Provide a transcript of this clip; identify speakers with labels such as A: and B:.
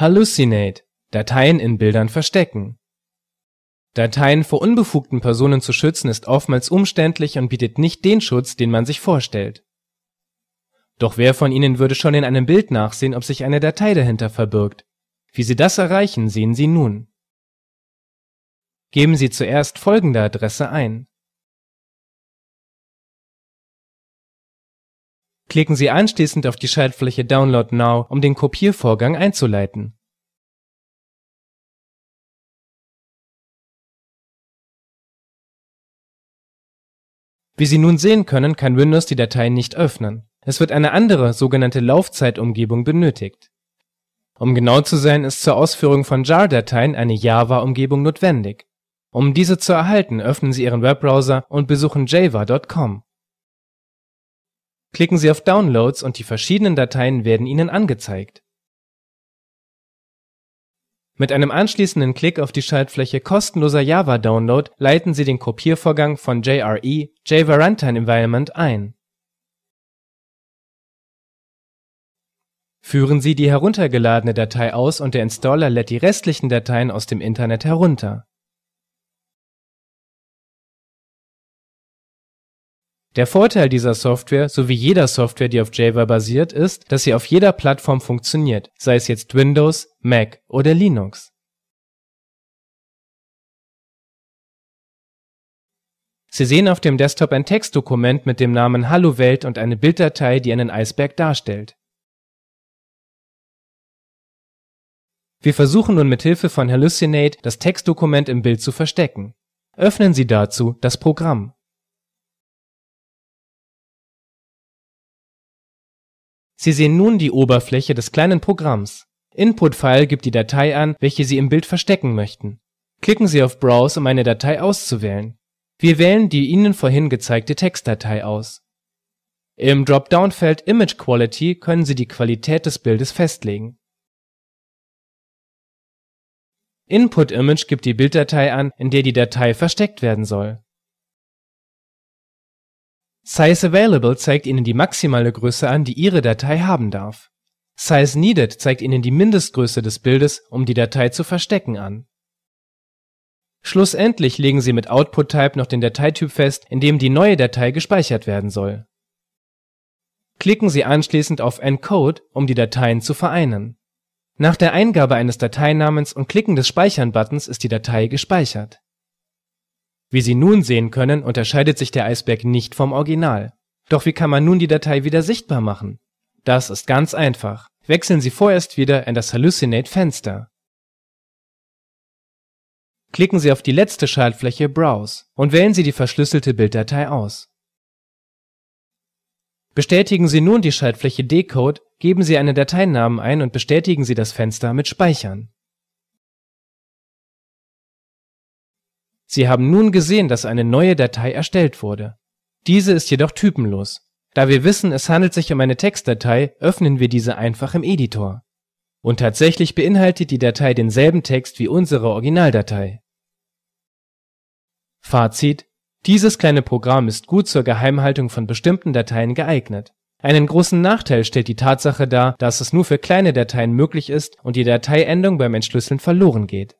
A: Hallucinate – Dateien in Bildern verstecken. Dateien vor unbefugten Personen zu schützen ist oftmals umständlich und bietet nicht den Schutz, den man sich vorstellt. Doch wer von Ihnen würde schon in einem Bild nachsehen, ob sich eine Datei dahinter verbirgt? Wie Sie das erreichen, sehen Sie nun. Geben Sie zuerst folgende Adresse ein Klicken Sie anschließend auf die Schaltfläche Download Now, um den Kopiervorgang einzuleiten Wie Sie nun sehen können, kann Windows die Dateien nicht öffnen. Es wird eine andere sogenannte Laufzeitumgebung benötigt. Um genau zu sein, ist zur Ausführung von JAR-Dateien eine Java-Umgebung notwendig. Um diese zu erhalten, öffnen Sie Ihren Webbrowser und besuchen java.com Klicken Sie auf Downloads und die verschiedenen Dateien werden Ihnen angezeigt. Mit einem anschließenden Klick auf die Schaltfläche Kostenloser Java Download leiten Sie den Kopiervorgang von JRE (Java Runtime Environment) ein. Führen Sie die heruntergeladene Datei aus und der Installer lädt die restlichen Dateien aus dem Internet herunter Der Vorteil dieser Software sowie jeder Software, die auf Java basiert, ist, dass sie auf jeder Plattform funktioniert, sei es jetzt Windows, Mac oder Linux. Sie sehen auf dem Desktop ein Textdokument mit dem Namen Hallo Welt und eine Bilddatei, die einen Eisberg darstellt. Wir versuchen nun mit Hilfe von Hallucinate das Textdokument im Bild zu verstecken. Öffnen Sie dazu das Programm Sie sehen nun die Oberfläche des kleinen Programms. Input-File gibt die Datei an, welche Sie im Bild verstecken möchten. Klicken Sie auf Browse, um eine Datei auszuwählen. Wir wählen die Ihnen vorhin gezeigte Textdatei aus. Im Dropdown-Feld Image Quality können Sie die Qualität des Bildes festlegen. Input Image gibt die Bilddatei an, in der die Datei versteckt werden soll SizeAvailable zeigt Ihnen die maximale Größe an, die Ihre Datei haben darf. SizeNeeded zeigt Ihnen die Mindestgröße des Bildes, um die Datei zu verstecken, an. Schlussendlich legen Sie mit OutputType noch den Dateityp fest, in dem die neue Datei gespeichert werden soll. Klicken Sie anschließend auf Encode, um die Dateien zu vereinen. Nach der Eingabe eines Dateinamens und Klicken des Speichern-Buttons ist die Datei gespeichert wie Sie nun sehen können, unterscheidet sich der Eisberg nicht vom Original. Doch wie kann man nun die Datei wieder sichtbar machen? Das ist ganz einfach. Wechseln Sie vorerst wieder in das Hallucinate-Fenster. Klicken Sie auf die letzte Schaltfläche Browse und wählen Sie die verschlüsselte Bilddatei aus. Bestätigen Sie nun die Schaltfläche Decode, geben Sie einen Dateinamen ein und bestätigen Sie das Fenster mit Speichern Sie haben nun gesehen, dass eine neue Datei erstellt wurde. Diese ist jedoch typenlos. Da wir wissen, es handelt sich um eine Textdatei, öffnen wir diese einfach im Editor. Und tatsächlich beinhaltet die Datei denselben Text wie unsere Originaldatei. Fazit: Dieses kleine Programm ist gut zur Geheimhaltung von bestimmten Dateien geeignet. Einen großen Nachteil stellt die Tatsache dar, dass es nur für kleine Dateien möglich ist und die Dateiendung beim Entschlüsseln verloren geht